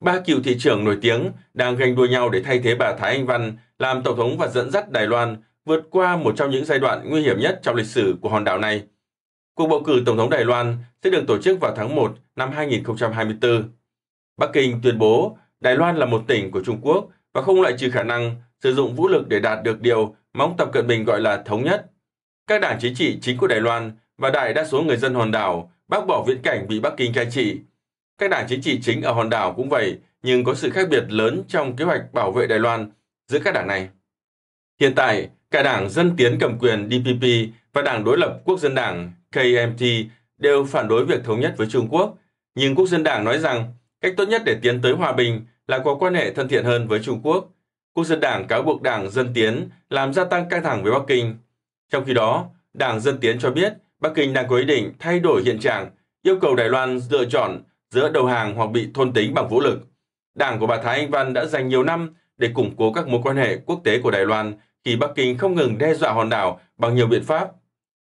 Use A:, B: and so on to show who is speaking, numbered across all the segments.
A: Ba cựu thị trưởng nổi tiếng đang ganh đua nhau để thay thế bà Thái Anh Văn làm tổng thống và dẫn dắt Đài Loan vượt qua một trong những giai đoạn nguy hiểm nhất trong lịch sử của hòn đảo này. Cuộc bầu cử tổng thống Đài Loan sẽ được tổ chức vào tháng 1 năm 2024. Bắc Kinh tuyên bố Đài Loan là một tỉnh của Trung Quốc và không loại trừ khả năng sử dụng vũ lực để đạt được điều mà ông Tập Cận Bình gọi là thống nhất. Các đảng chính trị chính của Đài Loan và đại đa số người dân hòn đảo bác bỏ viễn cảnh bị Bắc Kinh cai trị các đảng chính trị chính ở hòn đảo cũng vậy, nhưng có sự khác biệt lớn trong kế hoạch bảo vệ Đài Loan giữa các đảng này. Hiện tại, cả đảng Dân Tiến cầm quyền DPP và đảng đối lập Quốc dân đảng KMT đều phản đối việc thống nhất với Trung Quốc, nhưng Quốc dân đảng nói rằng cách tốt nhất để tiến tới hòa bình là có quan hệ thân thiện hơn với Trung Quốc. Quốc dân đảng cáo buộc đảng Dân Tiến làm gia tăng căng thẳng với Bắc Kinh. Trong khi đó, đảng Dân Tiến cho biết Bắc Kinh đang có ý định thay đổi hiện trạng, yêu cầu Đài Loan lựa chọn giữa đầu hàng hoặc bị thôn tính bằng vũ lực. Đảng của bà Thái Anh Văn đã dành nhiều năm để củng cố các mối quan hệ quốc tế của Đài Loan khi Bắc Kinh không ngừng đe dọa hòn đảo bằng nhiều biện pháp.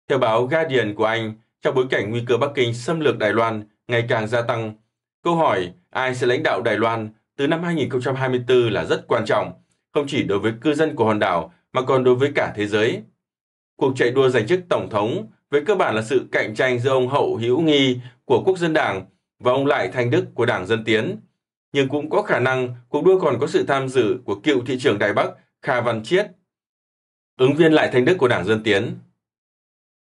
A: Theo báo Guardian của Anh, trong bối cảnh nguy cơ Bắc Kinh xâm lược Đài Loan ngày càng gia tăng, câu hỏi ai sẽ lãnh đạo Đài Loan từ năm 2024 là rất quan trọng, không chỉ đối với cư dân của hòn đảo mà còn đối với cả thế giới. Cuộc chạy đua giành chức tổng thống với cơ bản là sự cạnh tranh giữa ông Hậu Hữu Nghi của Quốc dân Đảng và ông Lại Thanh Đức của Đảng Dân Tiến. Nhưng cũng có khả năng cuộc đua còn có sự tham dự của cựu thị trưởng Đài Bắc Kha Văn Chiết, ứng viên Lại Thanh Đức của Đảng Dân Tiến.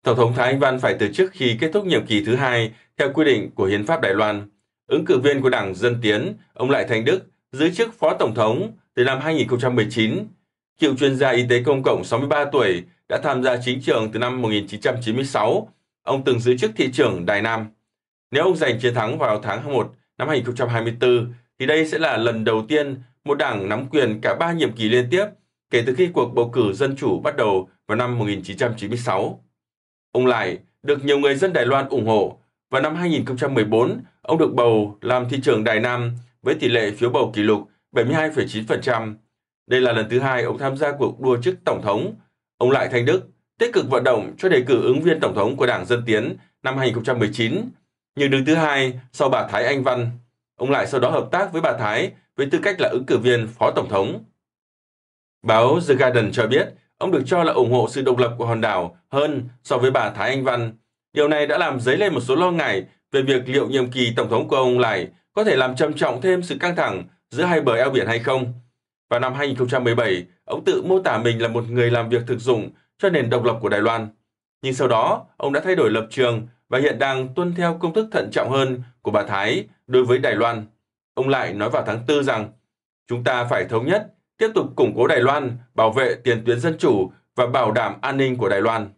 A: Tổng thống Thái Anh Văn phải từ chức khi kết thúc nhiệm kỳ thứ hai theo quy định của Hiến pháp Đài Loan. Ứng cử viên của Đảng Dân Tiến, ông Lại Thanh Đức, giữ chức Phó Tổng thống từ năm 2019. Cựu chuyên gia y tế công cộng 63 tuổi đã tham gia chính trường từ năm 1996. Ông từng giữ chức thị trưởng Đài Nam. Nếu ông giành chiến thắng vào tháng 1 năm 2024, thì đây sẽ là lần đầu tiên một đảng nắm quyền cả ba nhiệm kỳ liên tiếp kể từ khi cuộc bầu cử dân chủ bắt đầu vào năm 1996. Ông lại được nhiều người dân Đài Loan ủng hộ. và năm 2014, ông được bầu làm thị trưởng Đài Nam với tỷ lệ phiếu bầu kỷ lục 72,9%. Đây là lần thứ hai ông tham gia cuộc đua chức tổng thống. Ông Lại Thanh Đức tích cực vận động cho đề cử ứng viên tổng thống của Đảng Dân Tiến năm 2019 nhưng đứng thứ hai sau bà Thái Anh Văn, ông lại sau đó hợp tác với bà Thái với tư cách là ứng cử viên phó tổng thống. Báo The Guardian cho biết ông được cho là ủng hộ sự độc lập của hòn đảo hơn so với bà Thái Anh Văn. Điều này đã làm dấy lên một số lo ngại về việc liệu nhiệm kỳ tổng thống của ông lại có thể làm trầm trọng thêm sự căng thẳng giữa hai bờ eo biển hay không. Vào năm 2017, ông tự mô tả mình là một người làm việc thực dụng cho nền độc lập của Đài Loan. Nhưng sau đó, ông đã thay đổi lập trường và hiện đang tuân theo công thức thận trọng hơn của bà Thái đối với Đài Loan. Ông lại nói vào tháng 4 rằng chúng ta phải thống nhất, tiếp tục củng cố Đài Loan, bảo vệ tiền tuyến dân chủ và bảo đảm an ninh của Đài Loan.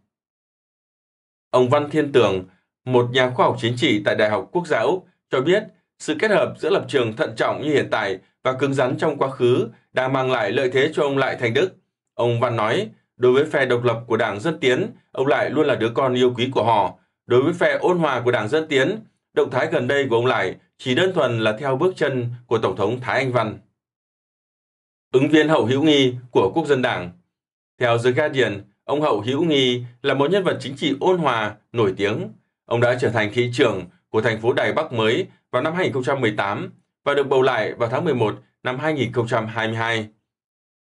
A: Ông Văn Thiên Tường, một nhà khoa học chính trị tại Đại học Quốc gia Úc, cho biết sự kết hợp giữa lập trường thận trọng như hiện tại và cứng rắn trong quá khứ đã mang lại lợi thế cho ông Lại Thành Đức. Ông Văn nói, đối với phe độc lập của Đảng Dân Tiến, ông Lại luôn là đứa con yêu quý của họ, Đối với phe ôn hòa của Đảng Dân Tiến, động thái gần đây của ông Lại chỉ đơn thuần là theo bước chân của Tổng thống Thái Anh Văn. Ứng viên Hậu Hữu Nghi của Quốc dân Đảng Theo The Guardian, ông Hậu Hữu Nghi là một nhân vật chính trị ôn hòa, nổi tiếng. Ông đã trở thành thị trưởng của thành phố Đài Bắc mới vào năm 2018 và được bầu lại vào tháng 11 năm 2022.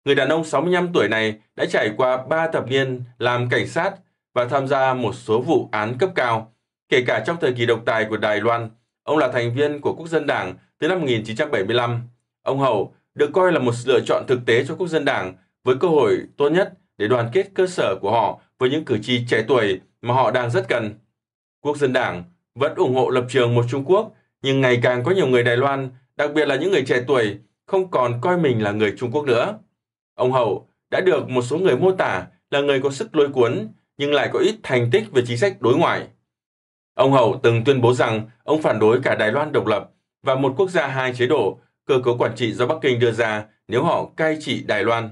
A: Người đàn ông 65 tuổi này đã trải qua 3 thập niên làm cảnh sát và tham gia một số vụ án cấp cao. Kể cả trong thời kỳ độc tài của Đài Loan, ông là thành viên của Quốc dân Đảng từ năm 1975. Ông Hậu được coi là một lựa chọn thực tế cho Quốc dân Đảng với cơ hội tốt nhất để đoàn kết cơ sở của họ với những cử tri trẻ tuổi mà họ đang rất cần. Quốc dân Đảng vẫn ủng hộ lập trường một Trung Quốc, nhưng ngày càng có nhiều người Đài Loan, đặc biệt là những người trẻ tuổi, không còn coi mình là người Trung Quốc nữa. Ông Hậu đã được một số người mô tả là người có sức lôi cuốn, nhưng lại có ít thành tích về chính sách đối ngoại. Ông Hậu từng tuyên bố rằng ông phản đối cả Đài Loan độc lập và một quốc gia hai chế độ, cơ cấu quản trị do Bắc Kinh đưa ra nếu họ cai trị Đài Loan.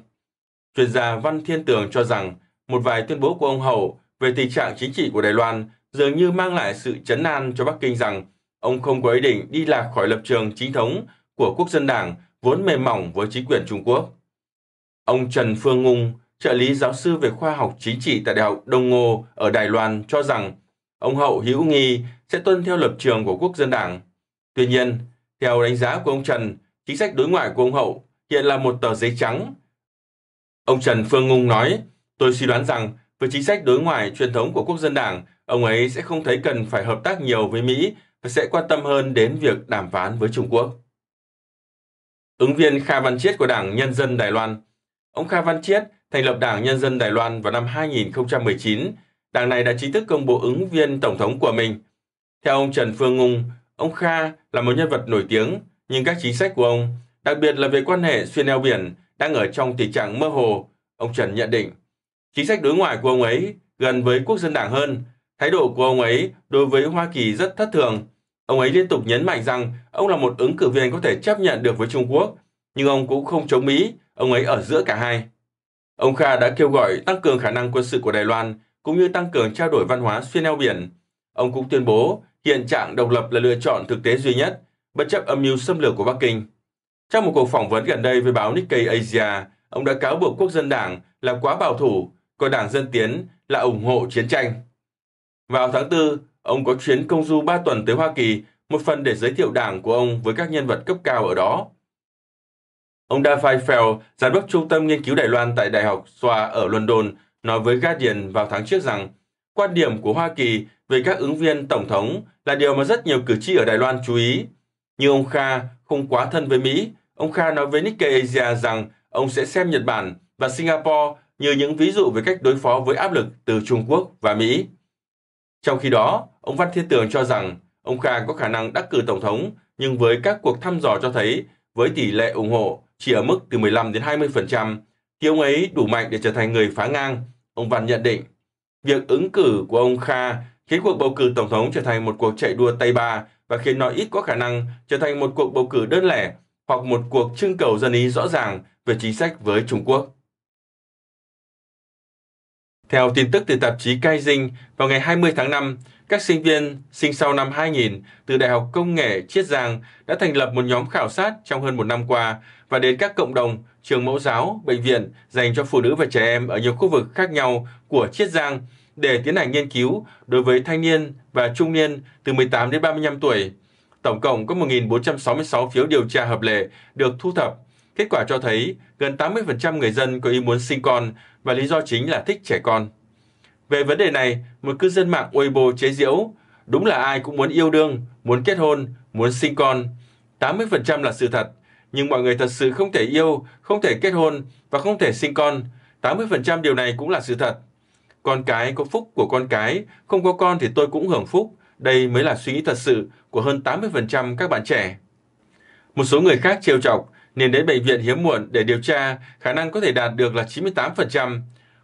A: Chuyên gia Văn Thiên Tường cho rằng một vài tuyên bố của ông Hậu về tình trạng chính trị của Đài Loan dường như mang lại sự chấn an cho Bắc Kinh rằng ông không có ý định đi lạc khỏi lập trường chính thống của Quốc dân Đảng vốn mềm mỏng với chính quyền Trung Quốc. Ông Trần Phương Ngung, trợ lý giáo sư về khoa học chính trị tại Đại học Đông Ngô ở Đài Loan cho rằng ông Hậu Hữu Nghi sẽ tuân theo lập trường của Quốc dân Đảng. Tuy nhiên, theo đánh giá của ông Trần, chính sách đối ngoại của ông Hậu hiện là một tờ giấy trắng. Ông Trần Phương Ngung nói, tôi suy đoán rằng với chính sách đối ngoại truyền thống của Quốc dân Đảng, ông ấy sẽ không thấy cần phải hợp tác nhiều với Mỹ và sẽ quan tâm hơn đến việc đàm phán với Trung Quốc. Ứng viên Kha Văn Chiết của Đảng Nhân dân Đài Loan Ông Kha Văn Chiết thành lập Đảng Nhân dân Đài Loan vào năm 2019, đảng này đã chính thức công bố ứng viên tổng thống của mình. Theo ông Trần Phương Ngung, ông Kha là một nhân vật nổi tiếng, nhưng các chính sách của ông, đặc biệt là về quan hệ xuyên eo biển, đang ở trong tình trạng mơ hồ, ông Trần nhận định. Chính sách đối ngoại của ông ấy gần với quốc dân đảng hơn, thái độ của ông ấy đối với Hoa Kỳ rất thất thường. Ông ấy liên tục nhấn mạnh rằng ông là một ứng cử viên có thể chấp nhận được với Trung Quốc, nhưng ông cũng không chống Mỹ, ông ấy ở giữa cả hai. Ông Kha đã kêu gọi tăng cường khả năng quân sự của Đài Loan cũng như tăng cường trao đổi văn hóa xuyên eo biển. Ông cũng tuyên bố hiện trạng độc lập là lựa chọn thực tế duy nhất, bất chấp âm mưu xâm lược của Bắc Kinh. Trong một cuộc phỏng vấn gần đây với báo Nikkei Asia, ông đã cáo buộc Quốc dân Đảng là quá bảo thủ, còn Đảng Dân Tiến là ủng hộ chiến tranh. Vào tháng 4, ông có chuyến công du 3 tuần tới Hoa Kỳ, một phần để giới thiệu đảng của ông với các nhân vật cấp cao ở đó. Ông David Fell, giám đốc trung tâm nghiên cứu Đài Loan tại Đại học Soa ở London, nói với Guardian vào tháng trước rằng quan điểm của Hoa Kỳ về các ứng viên tổng thống là điều mà rất nhiều cử tri ở Đài Loan chú ý. Như ông Kha không quá thân với Mỹ, ông Kha nói với Nikkei Asia rằng ông sẽ xem Nhật Bản và Singapore như những ví dụ về cách đối phó với áp lực từ Trung Quốc và Mỹ. Trong khi đó, ông Văn Thiên Tường cho rằng ông Kha có khả năng đắc cử tổng thống nhưng với các cuộc thăm dò cho thấy với tỷ lệ ủng hộ chỉ ở mức từ 15 đến 20%, thì ông ấy đủ mạnh để trở thành người phá ngang, ông Văn nhận định. Việc ứng cử của ông Kha khiến cuộc bầu cử tổng thống trở thành một cuộc chạy đua tay ba và khiến nó ít có khả năng trở thành một cuộc bầu cử đơn lẻ hoặc một cuộc trưng cầu dân ý rõ ràng về chính sách với Trung Quốc. Theo tin tức từ tạp chí Kaizing, vào ngày 20 tháng 5, các sinh viên sinh sau năm 2000 từ Đại học Công nghệ Chiết Giang đã thành lập một nhóm khảo sát trong hơn một năm qua và đến các cộng đồng, trường mẫu giáo, bệnh viện dành cho phụ nữ và trẻ em ở nhiều khu vực khác nhau của Chiết Giang để tiến hành nghiên cứu đối với thanh niên và trung niên từ 18 đến 35 tuổi. Tổng cộng có 1.466 phiếu điều tra hợp lệ được thu thập. Kết quả cho thấy gần 80% người dân có ý muốn sinh con và lý do chính là thích trẻ con. Về vấn đề này, một cư dân mạng Weibo chế giễu, đúng là ai cũng muốn yêu đương, muốn kết hôn, muốn sinh con. 80% là sự thật, nhưng mọi người thật sự không thể yêu, không thể kết hôn và không thể sinh con. 80% điều này cũng là sự thật. Con cái có phúc của con cái, không có con thì tôi cũng hưởng phúc. Đây mới là suy nghĩ thật sự của hơn 80% các bạn trẻ. Một số người khác trêu chọc, nên đến bệnh viện hiếm muộn để điều tra, khả năng có thể đạt được là 98%.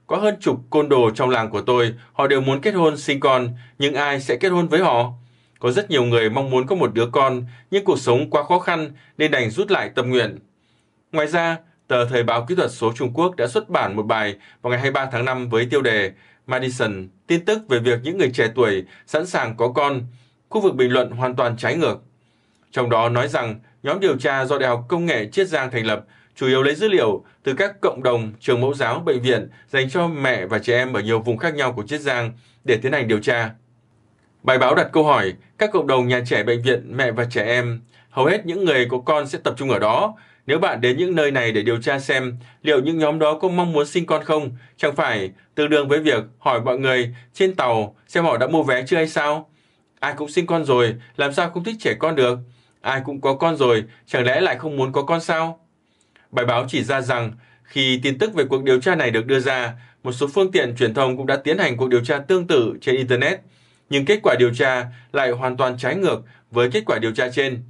A: Có hơn chục côn đồ trong làng của tôi, họ đều muốn kết hôn sinh con, nhưng ai sẽ kết hôn với họ? Có rất nhiều người mong muốn có một đứa con, nhưng cuộc sống quá khó khăn nên đành rút lại tâm nguyện. Ngoài ra, tờ Thời báo Kỹ thuật số Trung Quốc đã xuất bản một bài vào ngày 23 tháng 5 với tiêu đề Madison, tin tức về việc những người trẻ tuổi sẵn sàng có con, khu vực bình luận hoàn toàn trái ngược. Trong đó nói rằng nhóm điều tra do Đại học Công nghệ Chiết Giang thành lập chủ yếu lấy dữ liệu từ các cộng đồng, trường mẫu giáo, bệnh viện dành cho mẹ và trẻ em ở nhiều vùng khác nhau của Chiết Giang để tiến hành điều tra. Bài báo đặt câu hỏi, các cộng đồng nhà trẻ bệnh viện, mẹ và trẻ em, hầu hết những người có con sẽ tập trung ở đó. Nếu bạn đến những nơi này để điều tra xem liệu những nhóm đó có mong muốn sinh con không, chẳng phải tương đương với việc hỏi mọi người trên tàu xem họ đã mua vé chưa hay sao? Ai cũng sinh con rồi, làm sao không thích trẻ con được? Ai cũng có con rồi, chẳng lẽ lại không muốn có con sao? Bài báo chỉ ra rằng khi tin tức về cuộc điều tra này được đưa ra, một số phương tiện truyền thông cũng đã tiến hành cuộc điều tra tương tự trên Internet, nhưng kết quả điều tra lại hoàn toàn trái ngược với kết quả điều tra trên.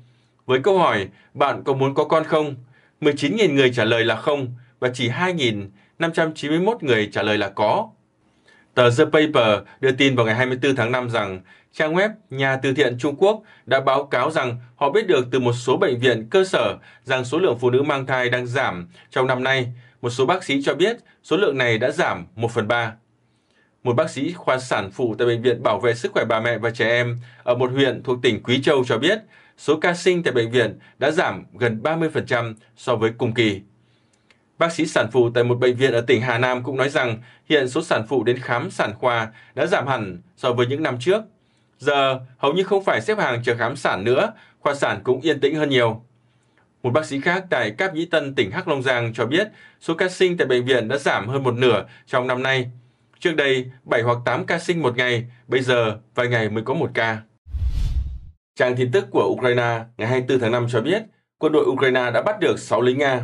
A: Với câu hỏi, bạn có muốn có con không? 19.000 người trả lời là không và chỉ 2.591 người trả lời là có. Tờ The Paper đưa tin vào ngày 24 tháng 5 rằng trang web nhà từ thiện Trung Quốc đã báo cáo rằng họ biết được từ một số bệnh viện cơ sở rằng số lượng phụ nữ mang thai đang giảm trong năm nay. Một số bác sĩ cho biết số lượng này đã giảm 1 phần 3. Một bác sĩ khoa sản phụ tại Bệnh viện Bảo vệ Sức khỏe Bà mẹ và Trẻ em ở một huyện thuộc tỉnh Quý Châu cho biết số ca sinh tại bệnh viện đã giảm gần 30% so với cùng kỳ. Bác sĩ sản phụ tại một bệnh viện ở tỉnh Hà Nam cũng nói rằng hiện số sản phụ đến khám sản khoa đã giảm hẳn so với những năm trước. Giờ, hầu như không phải xếp hàng chờ khám sản nữa, khoa sản cũng yên tĩnh hơn nhiều. Một bác sĩ khác tại Cáp Nhĩ Tân, tỉnh Hắc Long Giang cho biết số ca sinh tại bệnh viện đã giảm hơn một nửa trong năm nay. Trước đây, 7 hoặc 8 ca sinh một ngày, bây giờ vài ngày mới có một ca. Trang tin tức của Ukraine ngày 24 tháng 5 cho biết quân đội Ukraine đã bắt được 6 lính Nga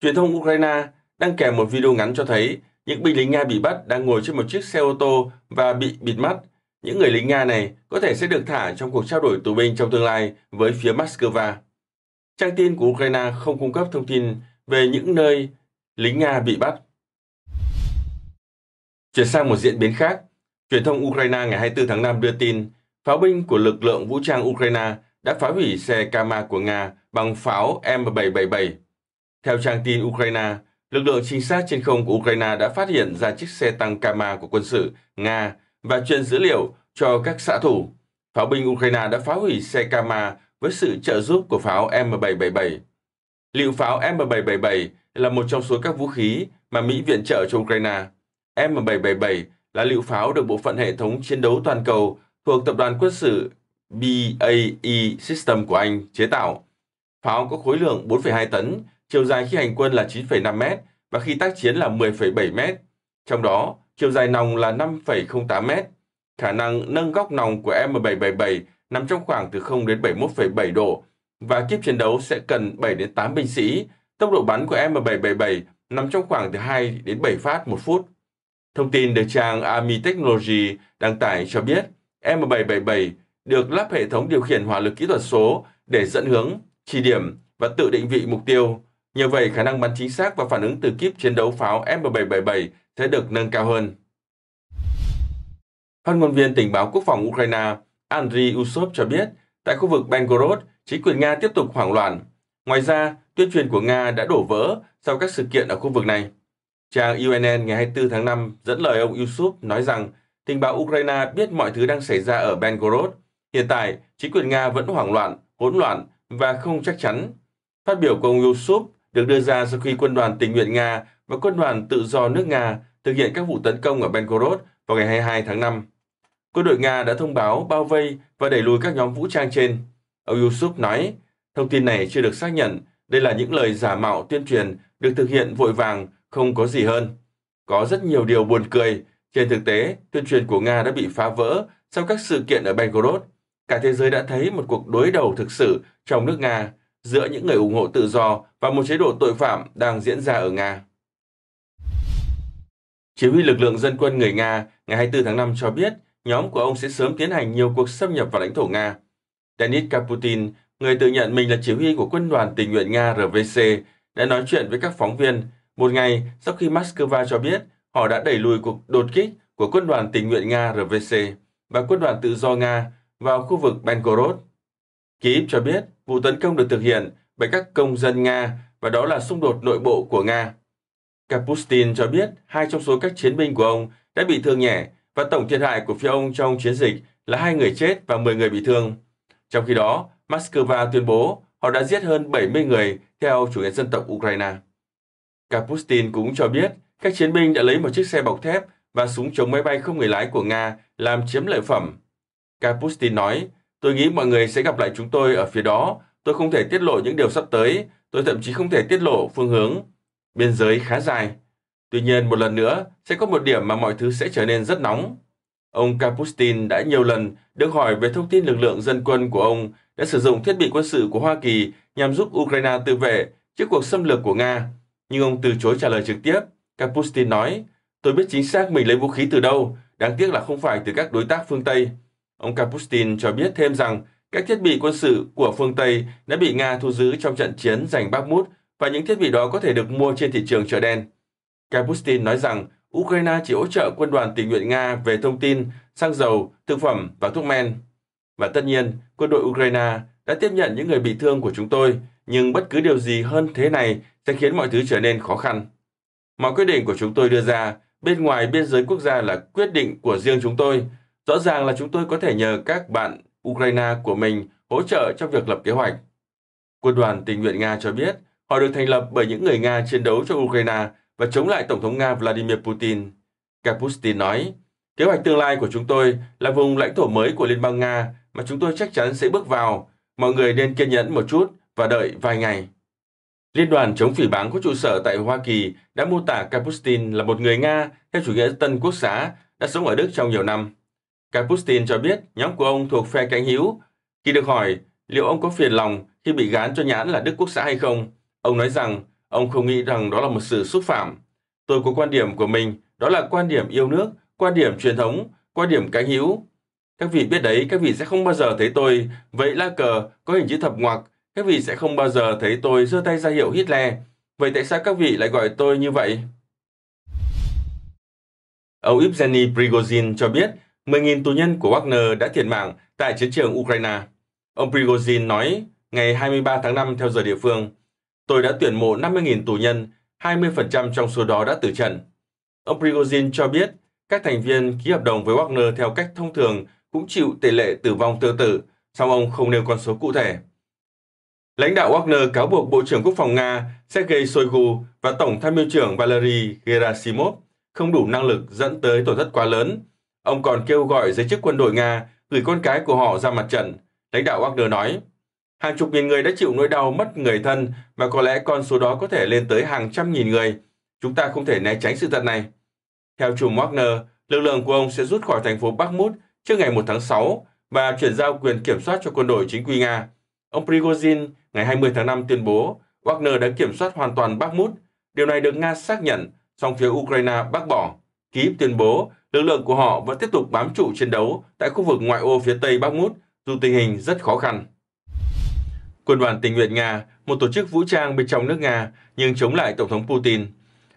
A: Truyền thông Ukraine đăng kèm một video ngắn cho thấy những binh lính Nga bị bắt đang ngồi trên một chiếc xe ô tô và bị bịt mắt. Những người lính Nga này có thể sẽ được thả trong cuộc trao đổi tù binh trong tương lai với phía Moscow. Trang tin của Ukraine không cung cấp thông tin về những nơi lính Nga bị bắt. Chuyển sang một diễn biến khác, truyền thông Ukraine ngày 24 tháng 5 đưa tin pháo binh của lực lượng vũ trang Ukraine đã phá hủy xe Kama của Nga bằng pháo M777 theo trang tin Ukraine, lực lượng trinh sát trên không của Ukraine đã phát hiện ra chiếc xe tăng Kama của quân sự Nga và truyền dữ liệu cho các xã thủ. Pháo binh Ukraine đã phá hủy xe Kama với sự trợ giúp của pháo M777. Liệu pháo M777 là một trong số các vũ khí mà Mỹ viện trợ cho Ukraine. M777 là liệu pháo được bộ phận hệ thống chiến đấu toàn cầu thuộc tập đoàn quân sự BAE System của Anh chế tạo. Pháo có khối lượng 4,2 tấn chiều dài khi hành quân là 9,5m và khi tác chiến là 10,7m. Trong đó, chiều dài nòng là 5,08m. Khả năng nâng góc nòng của M777 nằm trong khoảng từ 0 đến 71,7 độ và kiếp chiến đấu sẽ cần 7 đến 8 binh sĩ. Tốc độ bắn của M777 nằm trong khoảng từ 2 đến 7 phát một phút. Thông tin được trang Army Technology đăng tải cho biết M777 được lắp hệ thống điều khiển hỏa lực kỹ thuật số để dẫn hướng, chỉ điểm và tự định vị mục tiêu. Nhờ vậy, khả năng bắn chính xác và phản ứng từ kíp chiến đấu pháo M777 sẽ được nâng cao hơn. Phát ngôn viên tình báo quốc phòng Ukraine Andriy Usov cho biết, tại khu vực Belgorod, chính quyền Nga tiếp tục hoảng loạn. Ngoài ra, tuyên truyền của Nga đã đổ vỡ sau các sự kiện ở khu vực này. Trang UNN ngày 24 tháng 5 dẫn lời ông Yusuf nói rằng tình báo Ukraine biết mọi thứ đang xảy ra ở Belgorod. Hiện tại, chính quyền Nga vẫn hoảng loạn, hỗn loạn và không chắc chắn. Phát biểu của ông Yusuf được đưa ra sau khi quân đoàn tình nguyện Nga và quân đoàn tự do nước Nga thực hiện các vụ tấn công ở Belgorod vào ngày 22 tháng 5. Quân đội Nga đã thông báo bao vây và đẩy lùi các nhóm vũ trang trên. Ông Yusuf nói, thông tin này chưa được xác nhận, đây là những lời giả mạo tuyên truyền được thực hiện vội vàng, không có gì hơn. Có rất nhiều điều buồn cười, trên thực tế, tuyên truyền của Nga đã bị phá vỡ sau các sự kiện ở Belgorod. Cả thế giới đã thấy một cuộc đối đầu thực sự trong nước Nga giữa những người ủng hộ tự do và một chế độ tội phạm đang diễn ra ở Nga. Chỉ huy lực lượng dân quân người Nga ngày 24 tháng 5 cho biết nhóm của ông sẽ sớm tiến hành nhiều cuộc xâm nhập vào lãnh thổ Nga. Denis Kaputin, người tự nhận mình là chỉ huy của quân đoàn tình nguyện Nga RVC, đã nói chuyện với các phóng viên một ngày sau khi Moscow cho biết họ đã đẩy lùi cuộc đột kích của quân đoàn tình nguyện Nga RVC và quân đoàn tự do Nga vào khu vực Belgorod. Kyiv cho biết vụ tấn công được thực hiện bởi các công dân Nga và đó là xung đột nội bộ của Nga. Kapustin cho biết hai trong số các chiến binh của ông đã bị thương nhẹ và tổng thiệt hại của phía ông trong chiến dịch là hai người chết và 10 người bị thương. Trong khi đó, Moscow tuyên bố họ đã giết hơn 70 người theo chủ nghĩa dân tộc Ukraine. Kapustin cũng cho biết các chiến binh đã lấy một chiếc xe bọc thép và súng chống máy bay không người lái của Nga làm chiếm lợi phẩm. Kapustin nói Tôi nghĩ mọi người sẽ gặp lại chúng tôi ở phía đó. Tôi không thể tiết lộ những điều sắp tới. Tôi thậm chí không thể tiết lộ phương hướng. Biên giới khá dài. Tuy nhiên, một lần nữa, sẽ có một điểm mà mọi thứ sẽ trở nên rất nóng. Ông Kapustin đã nhiều lần được hỏi về thông tin lực lượng dân quân của ông đã sử dụng thiết bị quân sự của Hoa Kỳ nhằm giúp Ukraine tự vệ trước cuộc xâm lược của Nga. Nhưng ông từ chối trả lời trực tiếp. Kapustin nói, tôi biết chính xác mình lấy vũ khí từ đâu, đáng tiếc là không phải từ các đối tác phương Tây. Ông Kapustin cho biết thêm rằng các thiết bị quân sự của phương Tây đã bị Nga thu giữ trong trận chiến giành Bakhmut và những thiết bị đó có thể được mua trên thị trường chợ đen. Kapustin nói rằng Ukraine chỉ hỗ trợ quân đoàn tình nguyện Nga về thông tin, xăng dầu, thực phẩm và thuốc men. Và tất nhiên, quân đội Ukraine đã tiếp nhận những người bị thương của chúng tôi, nhưng bất cứ điều gì hơn thế này sẽ khiến mọi thứ trở nên khó khăn. Mọi quyết định của chúng tôi đưa ra bên ngoài biên giới quốc gia là quyết định của riêng chúng tôi, Rõ ràng là chúng tôi có thể nhờ các bạn Ukraine của mình hỗ trợ trong việc lập kế hoạch. Quân đoàn tình nguyện Nga cho biết họ được thành lập bởi những người Nga chiến đấu cho Ukraine và chống lại Tổng thống Nga Vladimir Putin. Kapustin nói, kế hoạch tương lai của chúng tôi là vùng lãnh thổ mới của Liên bang Nga mà chúng tôi chắc chắn sẽ bước vào. Mọi người nên kiên nhẫn một chút và đợi vài ngày. Liên đoàn chống phỉ báng có trụ sở tại Hoa Kỳ đã mô tả Kapustin là một người Nga theo chủ nghĩa tân quốc xã đã sống ở Đức trong nhiều năm. Putin cho biết nhóm của ông thuộc phe cánh hữu. Khi được hỏi liệu ông có phiền lòng khi bị gán cho nhãn là Đức Quốc xã hay không, ông nói rằng ông không nghĩ rằng đó là một sự xúc phạm. Tôi có quan điểm của mình, đó là quan điểm yêu nước, quan điểm truyền thống, quan điểm cánh hữu. Các vị biết đấy, các vị sẽ không bao giờ thấy tôi vẫy la cờ có hình chữ thập ngoặc, các vị sẽ không bao giờ thấy tôi giơ tay ra hiệu Hitler. Vậy tại sao các vị lại gọi tôi như vậy? Ông Evgeny Prigozhin cho biết 10.000 tù nhân của Wagner đã thiệt mạng tại chiến trường Ukraine. Ông Prigozhin nói ngày 23 tháng 5 theo giờ địa phương, tôi đã tuyển mộ 50.000 tù nhân, 20% trong số đó đã tử trận. Ông Prigozhin cho biết các thành viên ký hợp đồng với Wagner theo cách thông thường cũng chịu tỷ lệ tử vong tương tự, song ông không nêu con số cụ thể. Lãnh đạo Wagner cáo buộc Bộ trưởng Quốc phòng Nga Sergei Shoigu và Tổng tham mưu trưởng Valery Gerasimov không đủ năng lực dẫn tới tổn thất quá lớn Ông còn kêu gọi giới chức quân đội Nga gửi con cái của họ ra mặt trận. Lãnh đạo Wagner nói, hàng chục nghìn người đã chịu nỗi đau mất người thân mà có lẽ con số đó có thể lên tới hàng trăm nghìn người. Chúng ta không thể né tránh sự thật này. Theo chủ Wagner, lực lượng của ông sẽ rút khỏi thành phố Bakhmut trước ngày 1 tháng 6 và chuyển giao quyền kiểm soát cho quân đội chính quy Nga. Ông Prigozhin ngày 20 tháng 5 tuyên bố Wagner đã kiểm soát hoàn toàn Bakhmut. Điều này được Nga xác nhận, song phía Ukraine bác bỏ. Kyiv tuyên bố lực lượng của họ vẫn tiếp tục bám trụ chiến đấu tại khu vực ngoại ô phía tây Bakhmut dù tình hình rất khó khăn. Quân đoàn tình nguyện Nga, một tổ chức vũ trang bên trong nước Nga nhưng chống lại Tổng thống Putin,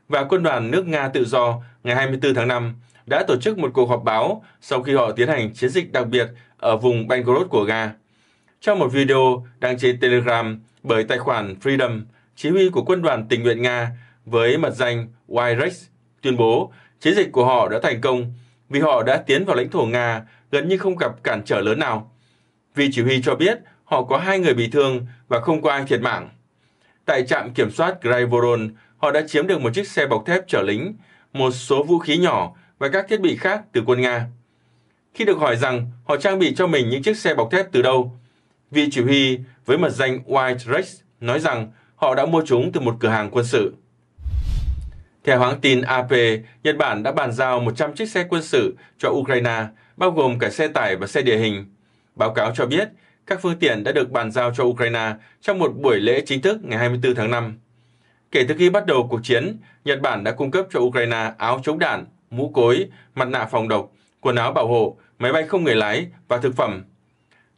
A: và quân đoàn nước Nga tự do ngày 24 tháng 5 đã tổ chức một cuộc họp báo sau khi họ tiến hành chiến dịch đặc biệt ở vùng Belgorod của Nga. Trong một video đăng trên Telegram bởi tài khoản Freedom, chỉ huy của quân đoàn tình nguyện Nga với mật danh Wirex tuyên bố Chiến dịch của họ đã thành công vì họ đã tiến vào lãnh thổ Nga gần như không gặp cản trở lớn nào. Vì chỉ huy cho biết họ có hai người bị thương và không có ai thiệt mạng. Tại trạm kiểm soát Graivoron, họ đã chiếm được một chiếc xe bọc thép chở lính, một số vũ khí nhỏ và các thiết bị khác từ quân Nga. Khi được hỏi rằng họ trang bị cho mình những chiếc xe bọc thép từ đâu, vị chỉ huy với mật danh White Rex nói rằng họ đã mua chúng từ một cửa hàng quân sự. Theo hãng tin AP, Nhật Bản đã bàn giao 100 chiếc xe quân sự cho Ukraine, bao gồm cả xe tải và xe địa hình. Báo cáo cho biết, các phương tiện đã được bàn giao cho Ukraine trong một buổi lễ chính thức ngày 24 tháng 5. Kể từ khi bắt đầu cuộc chiến, Nhật Bản đã cung cấp cho Ukraine áo chống đạn, mũ cối, mặt nạ phòng độc, quần áo bảo hộ, máy bay không người lái và thực phẩm.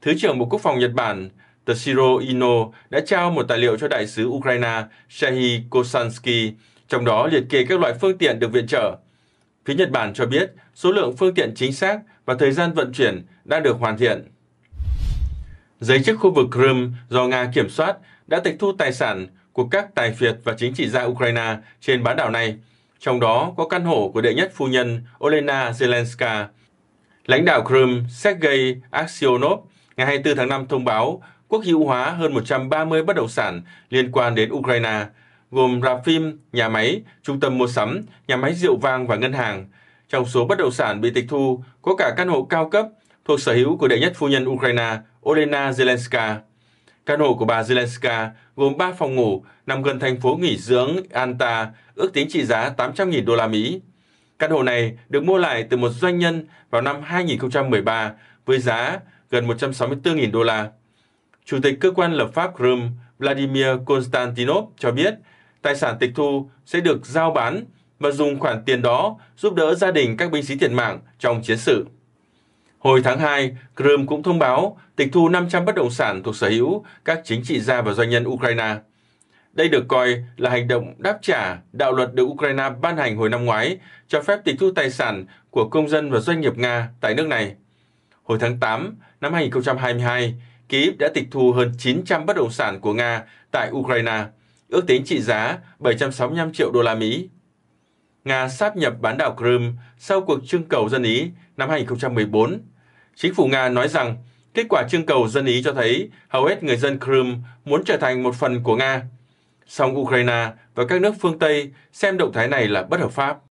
A: Thứ trưởng Bộ Quốc phòng Nhật Bản Toshiro Ino đã trao một tài liệu cho đại sứ Ukraine Shahi Kosansky trong đó liệt kê các loại phương tiện được viện trợ. Phía Nhật Bản cho biết số lượng phương tiện chính xác và thời gian vận chuyển đang được hoàn thiện. Giới chức khu vực Crimea do Nga kiểm soát đã tịch thu tài sản của các tài phiệt và chính trị gia Ukraine trên bán đảo này, trong đó có căn hộ của đệ nhất phu nhân Olena Zelenska. Lãnh đạo Crimea Sergei Aksionov ngày 24 tháng 5 thông báo quốc hữu hóa hơn 130 bất động sản liên quan đến Ukraine, gồm rạp phim, nhà máy, trung tâm mua sắm, nhà máy rượu vang và ngân hàng. Trong số bất động sản bị tịch thu có cả căn hộ cao cấp thuộc sở hữu của đệ nhất phu nhân Ukraine Olena Zelenska. Căn hộ của bà Zelenska gồm 3 phòng ngủ nằm gần thành phố nghỉ dưỡng Anta, ước tính trị giá 800.000 đô la Mỹ. Căn hộ này được mua lại từ một doanh nhân vào năm 2013 với giá gần 164.000 đô la. Chủ tịch cơ quan lập pháp Crimea Vladimir Konstantinov cho biết tài sản tịch thu sẽ được giao bán và dùng khoản tiền đó giúp đỡ gia đình các binh sĩ thiệt mạng trong chiến sự. Hồi tháng 2, Crimea cũng thông báo tịch thu 500 bất động sản thuộc sở hữu các chính trị gia và doanh nhân Ukraine. Đây được coi là hành động đáp trả đạo luật được Ukraine ban hành hồi năm ngoái cho phép tịch thu tài sản của công dân và doanh nghiệp Nga tại nước này. Hồi tháng 8 năm 2022, Kyiv đã tịch thu hơn 900 bất động sản của Nga tại Ukraine – ước tính trị giá 765 triệu đô la Mỹ. Nga sáp nhập bán đảo Crimea sau cuộc trưng cầu dân Ý năm 2014. Chính phủ Nga nói rằng kết quả trưng cầu dân Ý cho thấy hầu hết người dân Crimea muốn trở thành một phần của Nga. Song Ukraine và các nước phương Tây xem động thái này là bất hợp pháp.